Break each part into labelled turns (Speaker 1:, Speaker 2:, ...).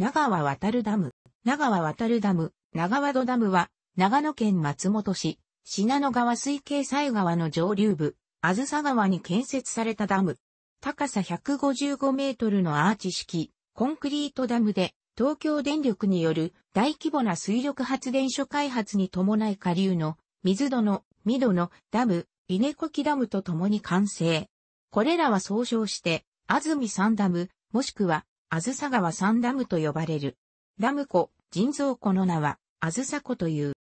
Speaker 1: 長和渡るダム。長和渡るダム、長和戸ダムは、長野県松本市、品野川水系西川の上流部、あずさ川に建設されたダム。高さ155メートルのアーチ式、コンクリートダムで、東京電力による大規模な水力発電所開発に伴い下流の水戸の、水戸のダム、稲木ダムと共に完成。これらは総称して、安住三ダム、もしくはあずさ川三ダムと呼ばれる。ダム湖、人造湖の名は、あずさ湖という。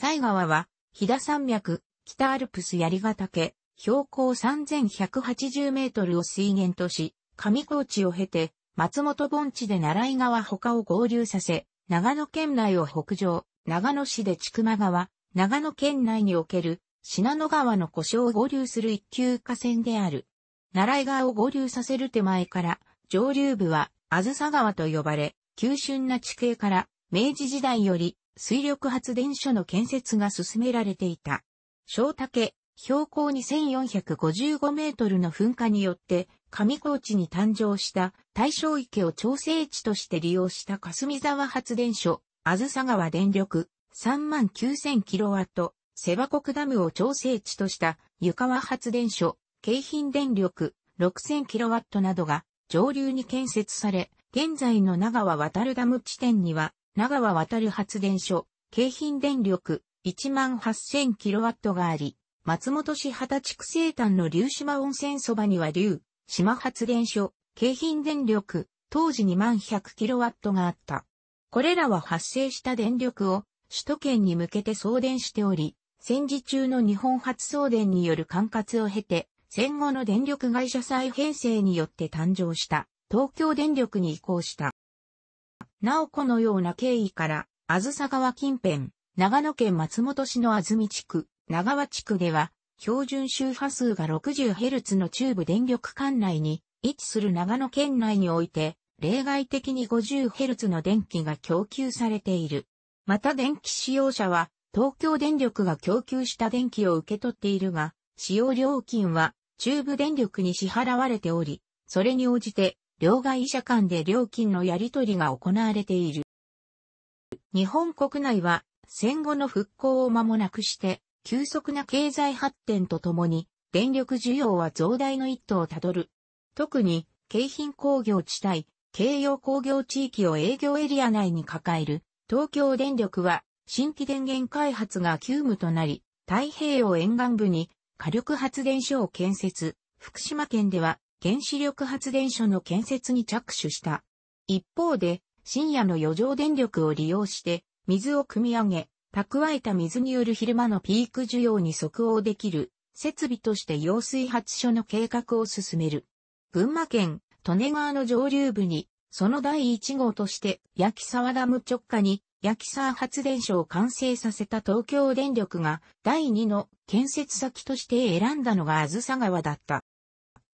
Speaker 1: 西川は、飛騨山脈、北アルプス槍ヶ岳、標高3180メートルを水源とし、上高地を経て、松本盆地で奈良井川他を合流させ、長野県内を北上、長野市で千曲川、長野県内における、信濃川の故障を合流する一級河川である。奈良井川を合流させる手前から、上流部は、あずさ川と呼ばれ、急峻な地形から、明治時代より、水力発電所の建設が進められていた。小竹、標高2455メートルの噴火によって、上高地に誕生した大正池を調整地として利用した霞沢発電所、あずさ川電力39000キロワット、セバ国ダムを調整地とした湯川発電所、京浜電力6000キロワットなどが上流に建設され、現在の長和渡るダム地点には、長和渡る発電所、京浜電力、18000kW があり、松本市畑地区西端の竜島温泉そばには竜、島発電所、京浜電力、当時2万 100kW があった。これらは発生した電力を首都圏に向けて送電しており、戦時中の日本初送電による管轄を経て、戦後の電力会社再編成によって誕生した東京電力に移行した。なおこのような経緯から、あずさ川近辺、長野県松本市のあずみ地区、長和地区では、標準周波数が 60Hz の中部電力管内に位置する長野県内において、例外的に 50Hz の電気が供給されている。また電気使用者は、東京電力が供給した電気を受け取っているが、使用料金は中部電力に支払われており、それに応じて、両医社間で料金のやり取りが行われている。日本国内は、戦後の復興を間もなくして、急速な経済発展とともに、電力需要は増大の一途をたどる。特に、京浜工業地帯、京葉工業地域を営業エリア内に抱える、東京電力は、新規電源開発が急務となり、太平洋沿岸部に火力発電所を建設、福島県では原子力発電所の建設に着手した。一方で、深夜の余剰電力を利用して、水を汲み上げ、蓄えた水による昼間のピーク需要に即応できる、設備として揚水発所の計画を進める。群馬県、利根川の上流部に、その第1号として、焼沢ダム直下に、焼き沢発電所を完成させた東京電力が第2の建設先として選んだのがあずさ川だった。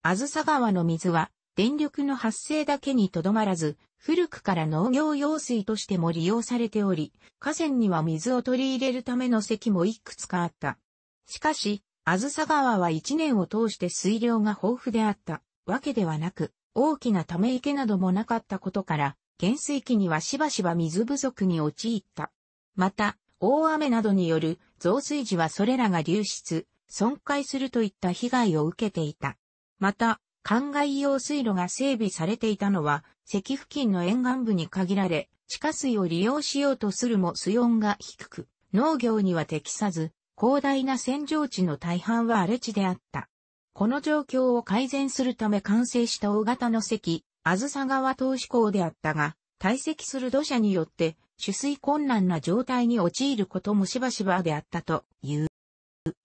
Speaker 1: あずさ川の水は電力の発生だけにとどまらず、古くから農業用水としても利用されており、河川には水を取り入れるための石もいくつかあった。しかし、あずさ川は一年を通して水量が豊富であったわけではなく、大きなため池などもなかったことから、減水期にはしばしば水不足に陥った。また、大雨などによる増水時はそれらが流出、損壊するといった被害を受けていた。また、灌漑用水路が整備されていたのは、石付近の沿岸部に限られ、地下水を利用しようとするも水温が低く、農業には適さず、広大な洗浄地の大半は荒れ地であった。この状況を改善するため完成した大型の石、あずさ川投資港であったが、堆積する土砂によって、取水困難な状態に陥ることもしばしばであったという。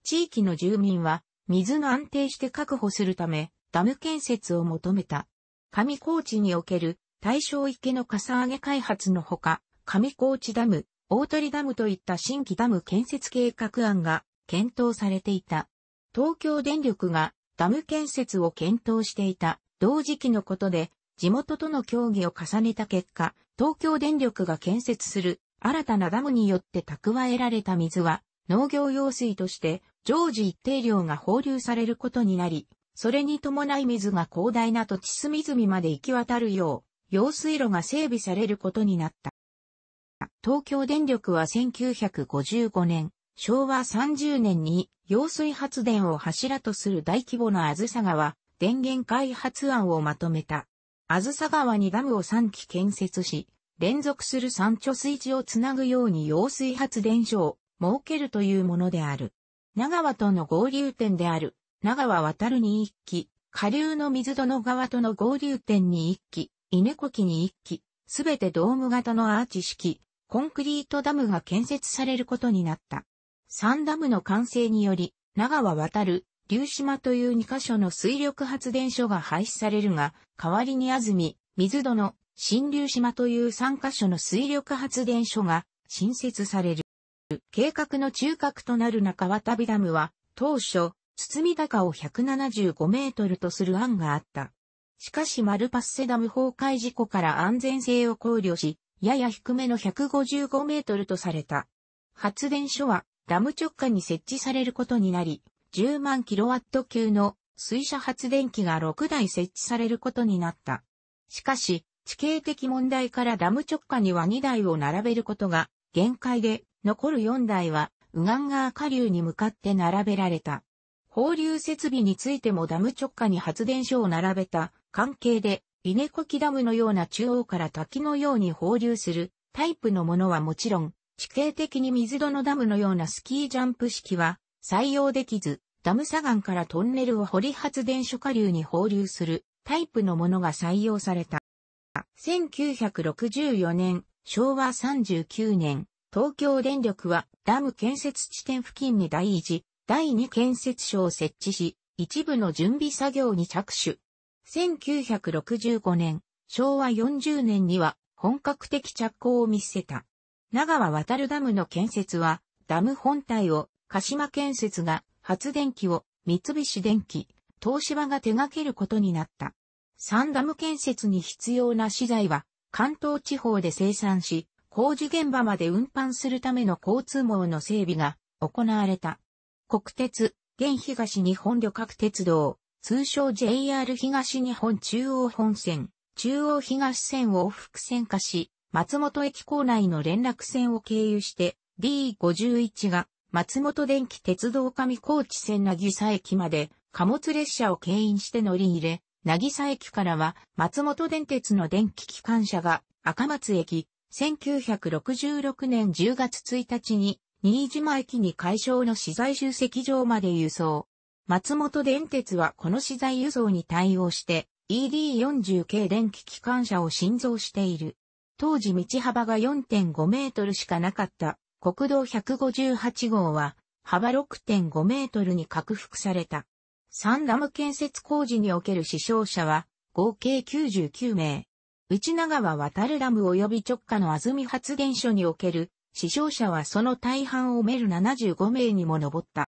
Speaker 1: 地域の住民は、水の安定して確保するため、ダム建設を求めた。上高地における大正池のかさ上げ開発のほか、上高地ダム、大鳥ダムといった新規ダム建設計画案が検討されていた。東京電力がダム建設を検討していた同時期のことで、地元との協議を重ねた結果、東京電力が建設する新たなダムによって蓄えられた水は農業用水として常時一定量が放流されることになり、それに伴い水が広大な土地隅々まで行き渡るよう、用水路が整備されることになった。東京電力は1955年、昭和30年に揚水発電を柱とする大規模なあずさ川電源開発案をまとめた。あずさ川にダムを3基建設し、連続する山貯水池をつなぐように揚水発電所を設けるというものである。長川との合流点である、長川渡るに一基、下流の水戸の川との合流点に一基、稲子木に一基、すべてドーム型のアーチ式、コンクリートダムが建設されることになった。3ダムの完成により、長川渡る、竜島という2カ所の水力発電所が廃止されるが、代わりに安住、水戸の新竜島という3カ所の水力発電所が新設される。計画の中核となる中渡びダムは、当初、堤高を175メートルとする案があった。しかしマルパッセダム崩壊事故から安全性を考慮し、やや低めの155メートルとされた。発電所はダム直下に設置されることになり、10万キロワット級の水車発電機が6台設置されることになった。しかし、地形的問題からダム直下には2台を並べることが限界で、残る4台は、ウガンガー下流に向かって並べられた。放流設備についてもダム直下に発電所を並べた関係で、イネコキダムのような中央から滝のように放流するタイプのものはもちろん、地形的に水戸のダムのようなスキージャンプ式は採用できず、ダム砂岩からトンネルを掘り発電所下流に放流するタイプのものが採用された。1964年、昭和39年、東京電力はダム建設地点付近に第一、第二建設所を設置し、一部の準備作業に着手。1965年、昭和40年には本格的着工を見せた。長は渡るダムの建設は、ダム本体を鹿島建設が発電機を三菱電機、東芝が手掛けることになった。サンダム建設に必要な資材は関東地方で生産し、工事現場まで運搬するための交通網の整備が行われた。国鉄、現東日本旅客鉄道、通称 JR 東日本中央本線、中央東線を複線化し、松本駅構内の連絡線を経由して d 5 1が松本電気鉄道上高知線渚駅まで貨物列車を経引して乗り入れ、渚駅からは松本電鉄の電気機関車が赤松駅、1966年10月1日に新島駅に解消の資材集積場まで輸送。松本電鉄はこの資材輸送に対応して ED40 系電気機関車を新造している。当時道幅が4.5メートルしかなかった国道158号は幅6.5メートルに拡幅された。三ダム建設工事における死傷者は合計99名。内長は渡るダム及び直下の安住発電所における死傷者はその大半を埋める75名にも上った。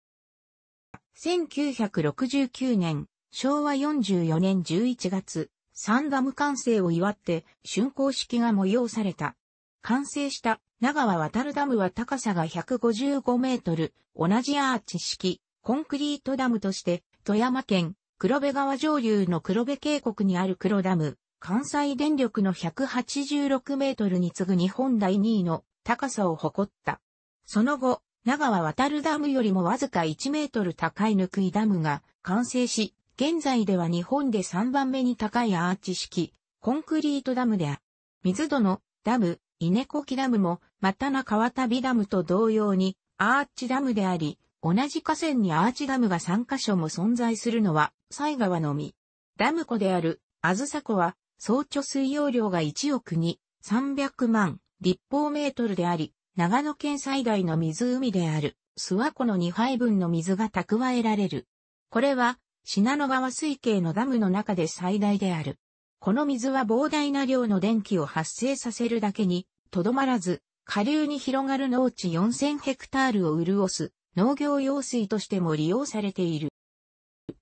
Speaker 1: 1969年、昭和44年11月、三ダム完成を祝って竣工式が催された。完成した長は渡るダムは高さが155メートル、同じアーチ式、コンクリートダムとして、富山県、黒部川上流の黒部渓谷にある黒ダム、関西電力の186メートルに次ぐ日本第2位の高さを誇った。その後、長は渡るダムよりもわずか1メートル高いぬくいダムが完成し、現在では日本で3番目に高いアーチ式、コンクリートダムである。水戸のダム、稲子木ダムもまたな川旅ダムと同様にアーチダムであり、同じ河川にアーチダムが3カ所も存在するのは、西川のみ。ダム湖である、あずさ湖は、総貯水容量が1億に300万立方メートルであり、長野県最大の湖である、諏訪湖の2杯分の水が蓄えられる。これは、信濃川水系のダムの中で最大である。この水は膨大な量の電気を発生させるだけに、とどまらず、下流に広がる農地4000ヘクタールを潤す農業用水としても利用されている。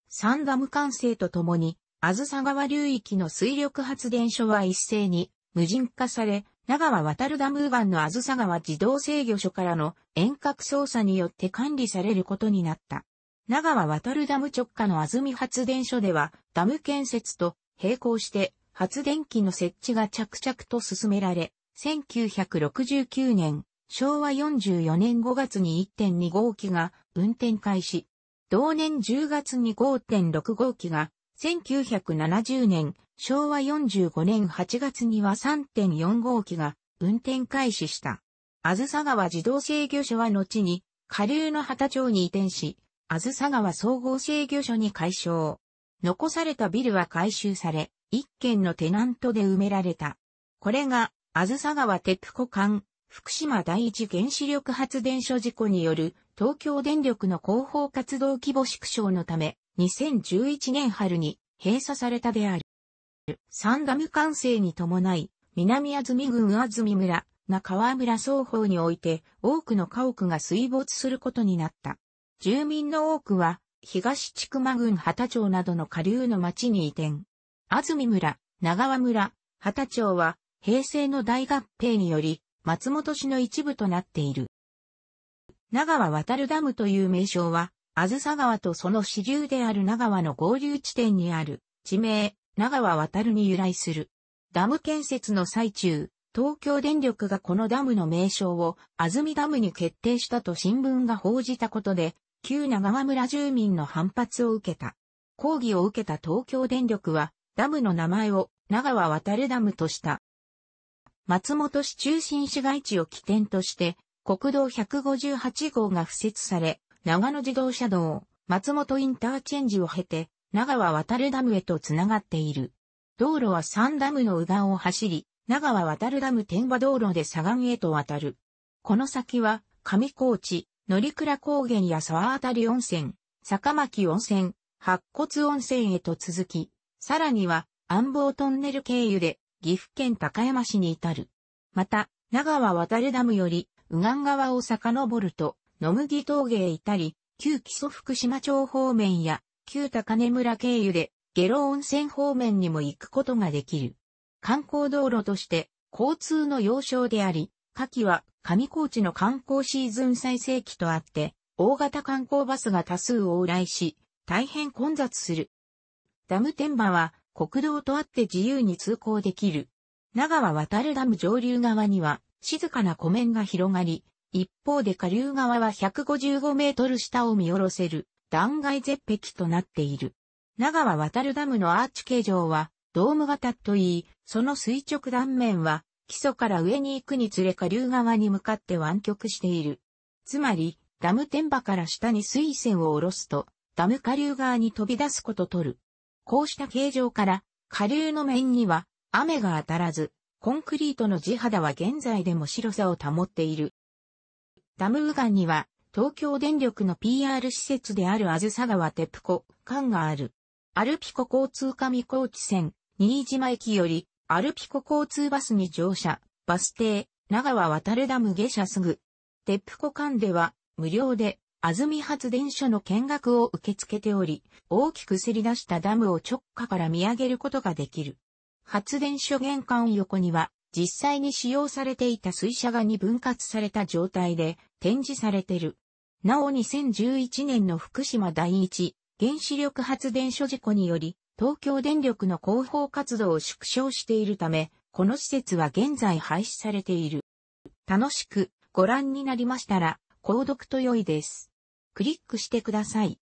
Speaker 1: 三ダム完成とともに、あずさ川流域の水力発電所は一斉に無人化され、長は渡るダム岩のあずさ川自動制御所からの遠隔操作によって管理されることになった。長は渡るダム直下のあずみ発電所では、ダム建設と並行して発電機の設置が着々と進められ、1969年、昭和44年5月に1.2号機が運転開始。同年10月に5.6号機が、1970年、昭和45年8月には3.4号機が運転開始した。あずさ川自動制御所は後に、下流の旗町に移転し、あずさ川総合制御所に改称。残されたビルは改修され、一軒のテナントで埋められた。これがあずさ川テプコ福島第一原子力発電所事故による東京電力の広報活動規模縮小のため、2011年春に閉鎖されたである。三ダム完成に伴い、南安住郡安住村、中川村双方において多くの家屋が水没することになった。住民の多くは、東千曲郡畑町などの下流の町に移転。安住村、長和村、畑町は平成の大合併により、松本市の一部となっている。長川渡るダムという名称は、あずさ川とその支流である長川の合流地点にある地名、長川渡るに由来する。ダム建設の最中、東京電力がこのダムの名称を安住ダムに決定したと新聞が報じたことで、旧長川村住民の反発を受けた。抗議を受けた東京電力は、ダムの名前を長川渡るダムとした。松本市中心市街地を起点として、国道158号が付設され、長野自動車道、松本インターチェンジを経て、長和渡るダムへとつながっている。道路は3ダムの右岸を走り、長和渡るダム天馬道路で左岸へと渡る。この先は、上高地、乗倉高原や沢渡り温泉、坂巻温泉、白骨温泉へと続き、さらには、安房トンネル経由で岐阜県高山市に至る。また、長和渡るダムより、右岸側を遡ると、野麦峠へ至り、旧基礎福島町方面や、旧高根村経由で、下呂温泉方面にも行くことができる。観光道路として、交通の要衝であり、夏季は上高地の観光シーズン最盛期とあって、大型観光バスが多数往来し、大変混雑する。ダム天馬は国道とあって自由に通行できる。長は渡るダム上流側には静かな湖面が広がり、一方で下流側は155メートル下を見下ろせる断崖絶壁となっている。長は渡るダムのアーチ形状はドーム型といい、その垂直断面は基礎から上に行くにつれ下流側に向かって湾曲している。つまり、ダム天場から下に水線を下ろすと、ダム下流側に飛び出すこととる。こうした形状から、下流の面には雨が当たらず、コンクリートの地肌は現在でも白さを保っている。ダムウガンには、東京電力の PR 施設であるあずさ川テプコ、館がある。アルピコ交通上高地線、新島駅より、アルピコ交通バスに乗車、バス停、長は渡るダム下車すぐ。テプコ館では、無料で、安住発電所の見学を受け付けており、大きくせり出したダムを直下から見上げることができる。発電所玄関横には、実際に使用されていた水車画に分割された状態で展示されてる。なお2011年の福島第一原子力発電所事故により、東京電力の広報活動を縮小しているため、この施設は現在廃止されている。楽しくご覧になりましたら、購読と良いです。クリックしてください。